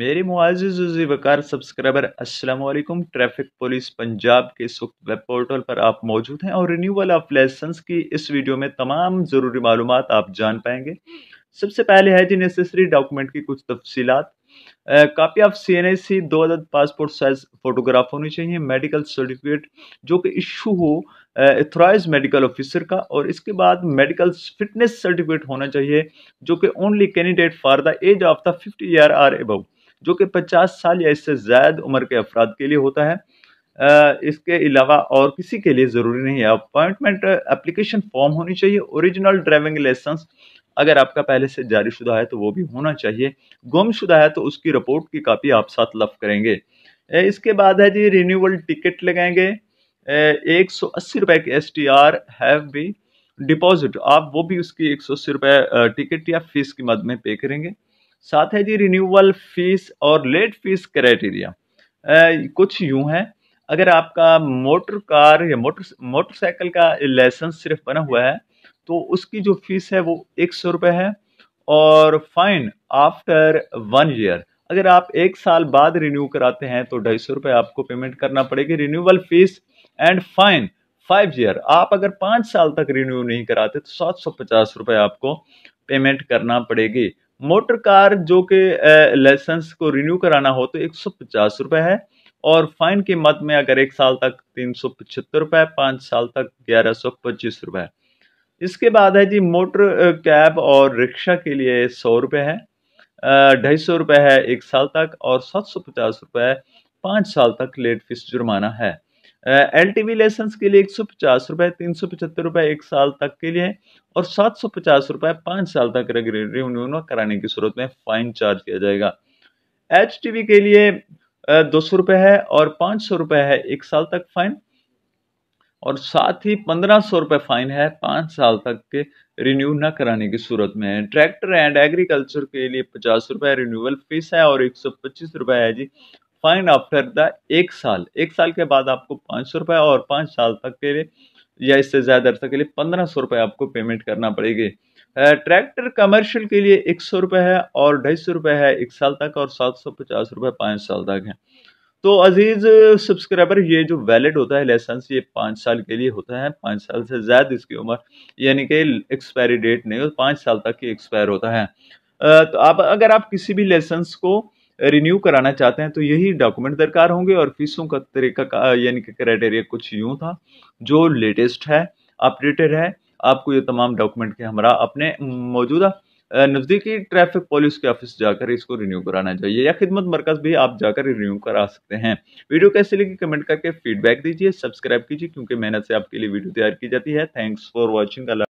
मेरी मुआजिज़ वकार सब्सक्राइबर अस्सलाम वालेकुम ट्रैफिक पुलिस पंजाब के इस वक्त वेब पोर्टल पर आप मौजूद हैं और रिन्यूअल ऑफ लाइसेंस की इस वीडियो में तमाम ज़रूरी मालूम आप जान पाएंगे सबसे पहले है जी नेसेसरी डॉक्यूमेंट की कुछ तफसीत copy of C N S C दो अदद पासपोर्ट साइज फोटोग्राफ होनी चाहिए मेडिकल सर्टिफिकेट जो कि इशू हो एथोराइज मेडिकल ऑफिसर का और इसके बाद मेडिकल फिटनेस सर्टिफिकेट होना चाहिए जो कि only candidate for the age of the fifty year or above जो कि 50 साल या इससे ज़्यादा उम्र के अफराद के लिए होता है इसके अलावा और किसी के लिए ज़रूरी नहीं है अपॉइंटमेंट एप्लीकेशन फॉर्म होनी चाहिए ओरिजिनल ड्राइविंग लाइसेंस अगर आपका पहले से जारी शुदा है तो वो भी होना चाहिए गुमशुदा है तो उसकी रिपोर्ट की कापी आप साथ लफ करेंगे इसके बाद है जी रिन्यूअल टिकट लगाएंगे एक सौ अस्सी रुपये की S T R have be deposit आप वो भी उसकी एक सौ अस्सी रुपये टिकट या फीस की मद में पे करेंगे साथ है जी रिन्यूअल फीस और लेट फीस क्राइटेरिया कुछ यूं है अगर आपका मोटर कार या मोटर मोटरसाइकिल का लाइसेंस सिर्फ बना हुआ है तो उसकी जो फीस है वो एक सौ रुपये है और फाइन आफ्टर वन ईयर अगर आप एक साल बाद रिन्यू कराते हैं तो ढाई सौ रुपये आपको पेमेंट करना पड़ेगी renewal fees and fine five year आप अगर पाँच साल तक रिन्यू नहीं कराते तो सात सौ पचास रुपये आपको पेमेंट करना पड़ेगी मोटर कार जो के लाइसेंस को रिन्यू कराना हो तो एक सौ पचास रुपये है और फाइन की मत में अगर एक साल तक तीन सौ पचहत्तर रुपये पाँच साल तक ग्यारह सौ पच्चीस रुपये इसके बाद है जी मोटर कैब और रिक्शा के लिए सौ रुपये है ढाई सौ रुपये है एक साल तक और सात सौ पचास रुपये पाँच साल तक लेट फीस जुर्माना है एल टी वी लाइसेंस के लिए एक सौ पचास रुपये तीन सौ पचहत्तर रुपये एक साल तक के लिए और सात सौ पचास रुपये पाँच साल तक रेवेन्यू कराने की सूरत में फाइन चार्ज किया जाएगा एच टी वी के लिए दो सौ रुपये है और पाँच सौ रुपये है एक साल तक फाइन और साथ ही पंद्रह सौ रुपये फाइन है पाँच साल तक के रिन्यू न कराने की सूरत में है ट्रैक्टर एंड एग्रीकल्चर के लिए पचास रुपये रिन्यूअल फीस है और एक सौ पच्चीस रुपये है जी फाइन आफ्टर द एक साल एक साल के बाद आपको पाँच सौ रुपये और पाँच साल तक के लिए या इससे ज़्यादा अर्सा के लिए पंद्रह सौ रुपये आपको पेमेंट करना पड़ेगी ट्रैक्टर कमर्शियल के लिए एक सौ रुपये है और ढाई सौ रुपये है एक साल तक और सात सौ पचास रुपये पाँच साल तक है तो अजीज़ सब्सक्राइबर ये जो वैलिड होता है लाइसेंस ये पाँच साल के लिए होता है पाँच साल से ज़्यादा इसकी उम्र यानी कि एक्सपायरी डेट नहीं हो पाँच साल तक ही एक्सपायर होता है तो आप अगर आप किसी भी लाइसेंस को रिन्यू कराना चाहते हैं तो यही डॉक्यूमेंट दरकार होंगे और फीसों का तरीका यानी कि क्राइटेरिया कुछ यूँ था जो लेटेस्ट है अपडेटेड है आपको ये तमाम डॉक्यूमेंट के हमारा अपने मौजूदा नज़दीकी ट्रैफिक पुलिस के ऑफिस जाकर इसको रिन्यू कराना चाहिए या खिदमत मरकज़ भी आप जाकर रिन्यू करा सकते हैं वीडियो कैसे लगी कमेंट करके फीडबैक दीजिए सब्सक्राइब कीजिए क्योंकि मेहनत से आपके लिए वीडियो तैयार की जाती है थैंक्स फॉर वॉचिंग